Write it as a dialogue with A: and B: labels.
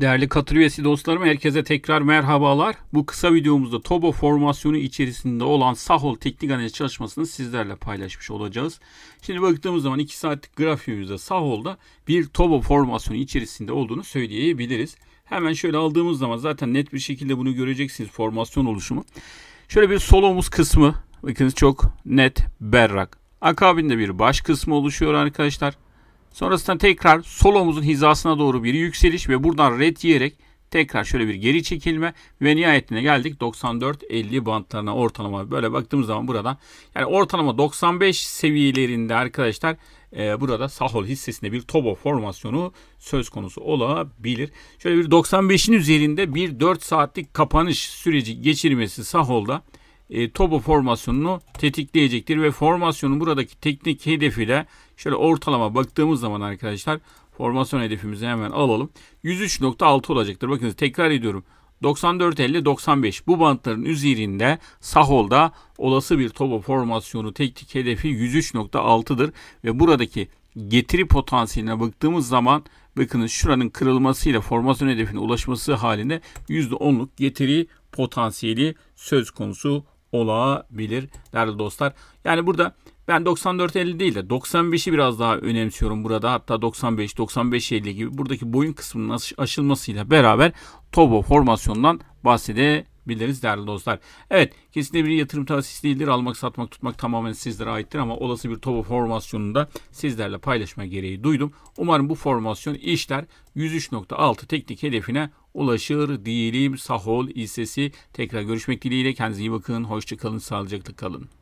A: Değerli katıl üyesi dostlarım herkese tekrar merhabalar. Bu kısa videomuzda Tobo formasyonu içerisinde olan Sahol teknik analiz çalışmasını sizlerle paylaşmış olacağız. Şimdi baktığımız zaman 2 saatlik grafiğimizde Sahol'da bir Tobo formasyonu içerisinde olduğunu söyleyebiliriz. Hemen şöyle aldığımız zaman zaten net bir şekilde bunu göreceksiniz formasyon oluşumu. Şöyle bir sol kısmı bakınız çok net berrak. Akabinde bir baş kısmı oluşuyor arkadaşlar. Sonrasında tekrar sol omuzun hizasına doğru bir yükseliş ve buradan red yiyerek tekrar şöyle bir geri çekilme ve nihayetine geldik 94-50 bantlarına ortalama böyle baktığımız zaman buradan yani ortalama 95 seviyelerinde arkadaşlar e, burada sahol hissesinde bir tobo formasyonu söz konusu olabilir. Şöyle bir 95'in üzerinde bir 4 saatlik kapanış süreci geçirmesi saholda e, Tobo formasyonunu tetikleyecektir ve formasyonun buradaki teknik hedefi de şöyle ortalama baktığımız zaman arkadaşlar formasyon hedefimizi hemen alalım. 103.6 olacaktır. Bakınız tekrar ediyorum. 94-50-95 bu bantların üzerinde Sahol'da olası bir topo formasyonu teknik hedefi 103.6'dır ve buradaki getiri potansiyeline baktığımız zaman bakınız şuranın kırılmasıyla formasyon hedefine ulaşması halinde %10'luk getiri potansiyeli söz konusu olabilir değerli dostlar. Yani burada ben 94.50 değil de 95'i biraz daha önemsiyorum burada. Hatta 95, 95.50 gibi buradaki boyun kısmının aşılmasıyla beraber Tobo formasyondan bahsedebiliriz değerli dostlar. Evet kesinlikle bir yatırım tavsiyesi değildir. Almak, satmak, tutmak tamamen sizlere aittir ama olası bir Tobo formasyonunda sizlerle paylaşma gereği duydum. Umarım bu formasyon işler 103.6 teknik hedefine ulaşır diyelim Sahol İSS'i tekrar görüşmek dileğiyle. Kendinize iyi bakın. hoşçakalın kalın. Sağlıcakla kalın.